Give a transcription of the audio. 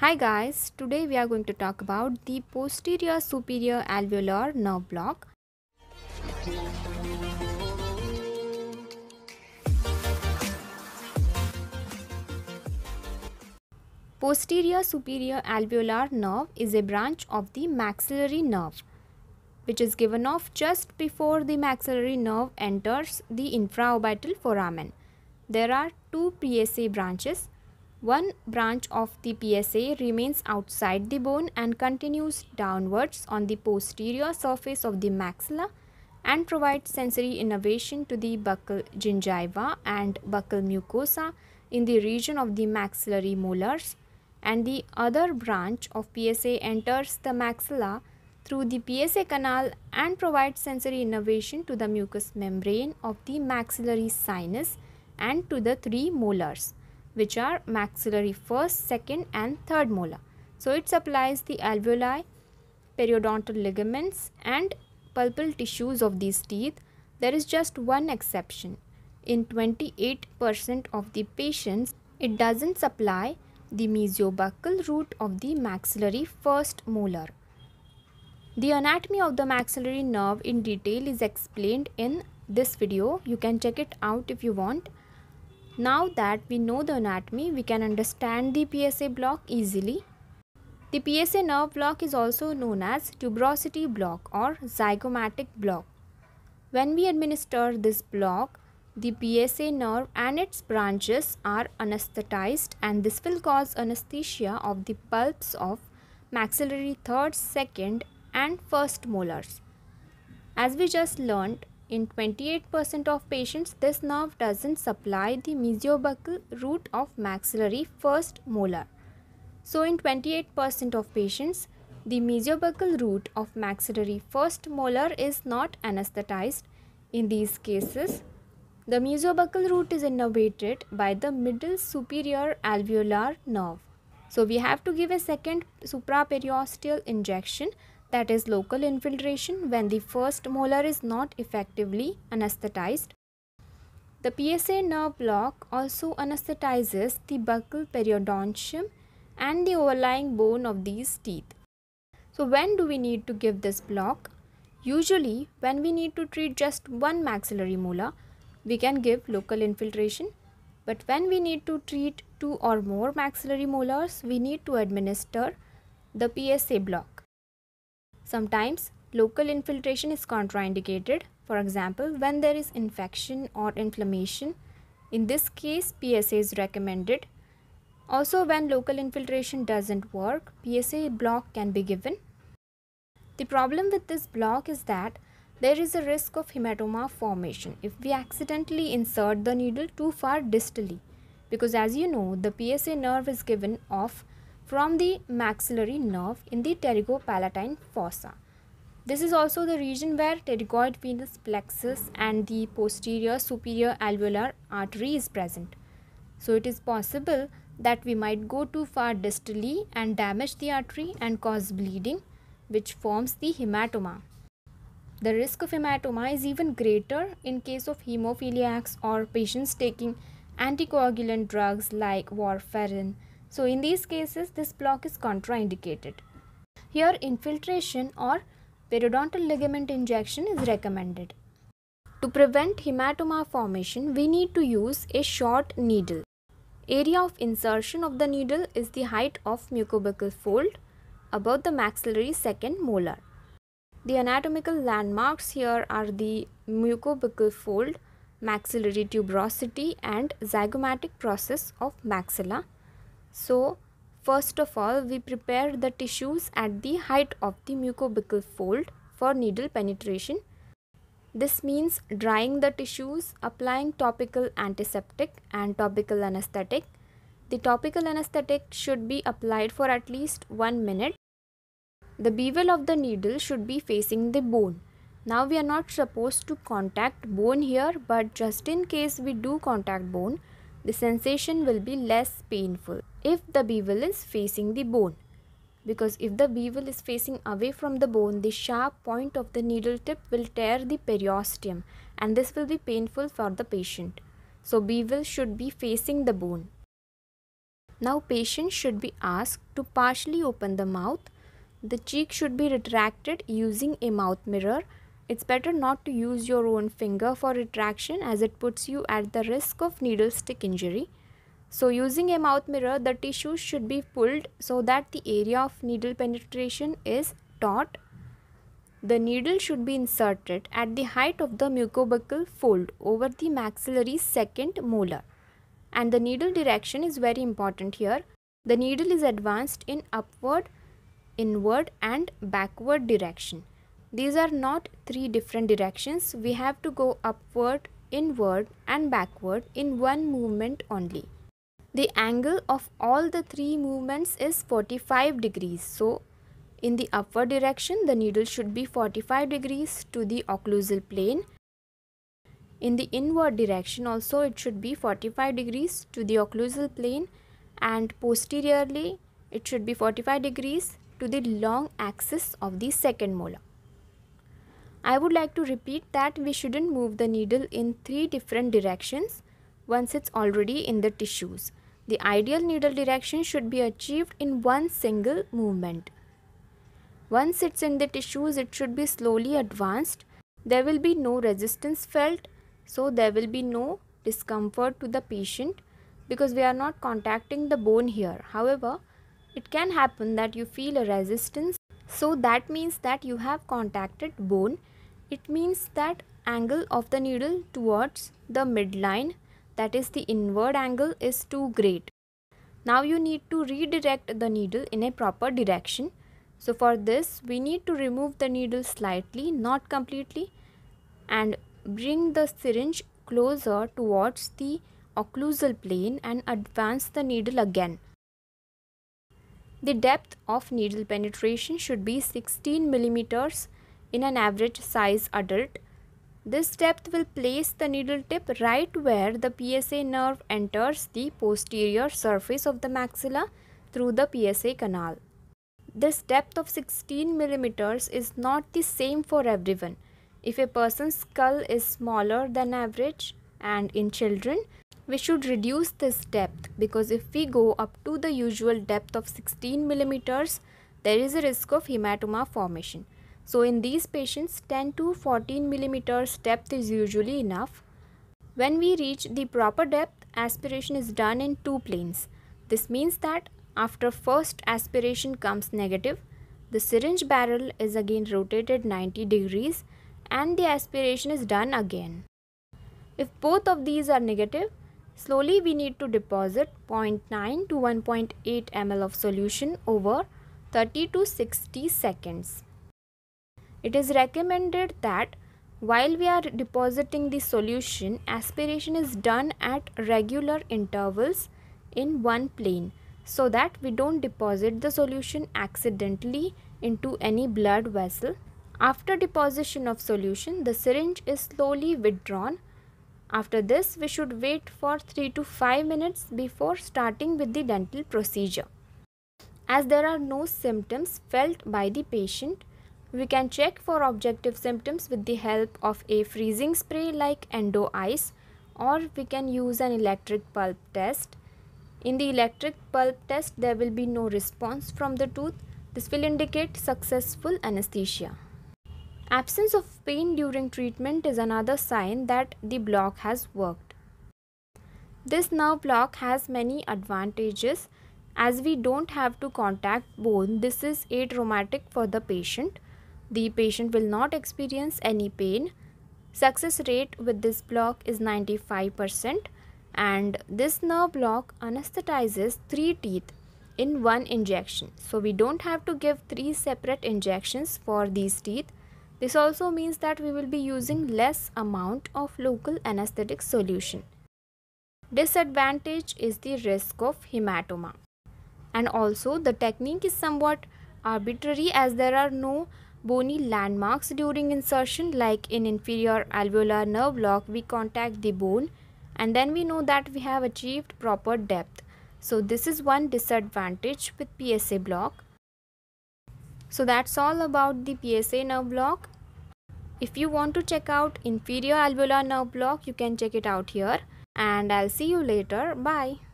Hi guys, today we are going to talk about the posterior superior alveolar nerve block. Posterior superior alveolar nerve is a branch of the maxillary nerve which is given off just before the maxillary nerve enters the infraorbital foramen. There are two PSA branches one branch of the PSA remains outside the bone and continues downwards on the posterior surface of the maxilla and provides sensory innervation to the buccal gingiva and buccal mucosa in the region of the maxillary molars and the other branch of PSA enters the maxilla through the PSA canal and provides sensory innervation to the mucous membrane of the maxillary sinus and to the three molars which are maxillary first, second and third molar. So it supplies the alveoli, periodontal ligaments and pulpal tissues of these teeth. There is just one exception. In 28% of the patients, it doesn't supply the mesiobuccal root of the maxillary first molar. The anatomy of the maxillary nerve in detail is explained in this video. You can check it out if you want. Now that we know the anatomy, we can understand the PSA block easily. The PSA nerve block is also known as tuberosity block or zygomatic block. When we administer this block, the PSA nerve and its branches are anesthetized and this will cause anesthesia of the pulps of maxillary third, second and first molars. As we just learned, in 28% of patients, this nerve doesn't supply the mesiobuccal root of maxillary first molar. So, in 28% of patients, the mesiobuccal root of maxillary first molar is not anesthetized. In these cases, the mesiobuccal root is innervated by the middle superior alveolar nerve. So, we have to give a second supraperiosteal injection that is local infiltration when the first molar is not effectively anesthetized. The PSA nerve block also anesthetizes the buccal periodontium and the overlying bone of these teeth. So when do we need to give this block? Usually when we need to treat just one maxillary molar, we can give local infiltration. But when we need to treat two or more maxillary molars, we need to administer the PSA block. Sometimes local infiltration is contraindicated, for example, when there is infection or inflammation. In this case, PSA is recommended. Also, when local infiltration doesn't work, PSA block can be given. The problem with this block is that there is a risk of hematoma formation if we accidentally insert the needle too far distally because as you know the PSA nerve is given off from the maxillary nerve in the pterygopalatine fossa. This is also the region where pterygoid venous plexus and the posterior superior alveolar artery is present. So it is possible that we might go too far distally and damage the artery and cause bleeding which forms the hematoma. The risk of hematoma is even greater in case of hemophiliacs or patients taking anticoagulant drugs like warfarin, so in these cases, this block is contraindicated. Here infiltration or periodontal ligament injection is recommended. To prevent hematoma formation, we need to use a short needle. Area of insertion of the needle is the height of mucobuccal fold above the maxillary second molar. The anatomical landmarks here are the mucobuccal fold, maxillary tuberosity and zygomatic process of maxilla so first of all we prepare the tissues at the height of the mucobuccal fold for needle penetration. This means drying the tissues, applying topical antiseptic and topical anesthetic. The topical anesthetic should be applied for at least 1 minute. The bevel of the needle should be facing the bone. Now we are not supposed to contact bone here but just in case we do contact bone, the sensation will be less painful if the bevel is facing the bone. Because if the bevel is facing away from the bone, the sharp point of the needle tip will tear the periosteum and this will be painful for the patient. So bevel should be facing the bone. Now patient should be asked to partially open the mouth. The cheek should be retracted using a mouth mirror it's better not to use your own finger for retraction as it puts you at the risk of needle stick injury. So using a mouth mirror, the tissue should be pulled so that the area of needle penetration is taut. The needle should be inserted at the height of the mucobuccal fold over the maxillary second molar. And the needle direction is very important here. The needle is advanced in upward, inward and backward direction. These are not three different directions. We have to go upward, inward and backward in one movement only. The angle of all the three movements is 45 degrees. So, in the upward direction, the needle should be 45 degrees to the occlusal plane. In the inward direction also, it should be 45 degrees to the occlusal plane and posteriorly, it should be 45 degrees to the long axis of the second molar. I would like to repeat that we shouldn't move the needle in three different directions once it's already in the tissues. The ideal needle direction should be achieved in one single movement. Once it's in the tissues, it should be slowly advanced. There will be no resistance felt, so there will be no discomfort to the patient because we are not contacting the bone here. However, it can happen that you feel a resistance, so that means that you have contacted bone it means that angle of the needle towards the midline that is the inward angle is too great. Now you need to redirect the needle in a proper direction. So for this we need to remove the needle slightly not completely and bring the syringe closer towards the occlusal plane and advance the needle again. The depth of needle penetration should be 16 millimeters in an average size adult. This depth will place the needle tip right where the PSA nerve enters the posterior surface of the maxilla through the PSA canal. This depth of 16 mm is not the same for everyone. If a person's skull is smaller than average and in children, we should reduce this depth because if we go up to the usual depth of 16 mm, there is a risk of hematoma formation. So in these patients 10 to 14 millimeters depth is usually enough. When we reach the proper depth aspiration is done in two planes. This means that after first aspiration comes negative the syringe barrel is again rotated 90 degrees and the aspiration is done again. If both of these are negative, slowly we need to deposit 0.9 to 1.8 ml of solution over 30 to 60 seconds. It is recommended that while we are depositing the solution, aspiration is done at regular intervals in one plane so that we don't deposit the solution accidentally into any blood vessel. After deposition of solution, the syringe is slowly withdrawn. After this, we should wait for 3 to 5 minutes before starting with the dental procedure. As there are no symptoms felt by the patient, we can check for objective symptoms with the help of a freezing spray like endo ice or we can use an electric pulp test. In the electric pulp test, there will be no response from the tooth. This will indicate successful anesthesia. Absence of pain during treatment is another sign that the block has worked. This nerve block has many advantages. As we don't have to contact bone, this is atraumatic for the patient. The patient will not experience any pain. Success rate with this block is 95% and this nerve block anesthetizes 3 teeth in one injection. So we don't have to give 3 separate injections for these teeth. This also means that we will be using less amount of local anesthetic solution. Disadvantage is the risk of hematoma. And also the technique is somewhat arbitrary as there are no bony landmarks during insertion like in inferior alveolar nerve block we contact the bone and then we know that we have achieved proper depth. So this is one disadvantage with PSA block. So that's all about the PSA nerve block. If you want to check out inferior alveolar nerve block you can check it out here and I'll see you later. Bye.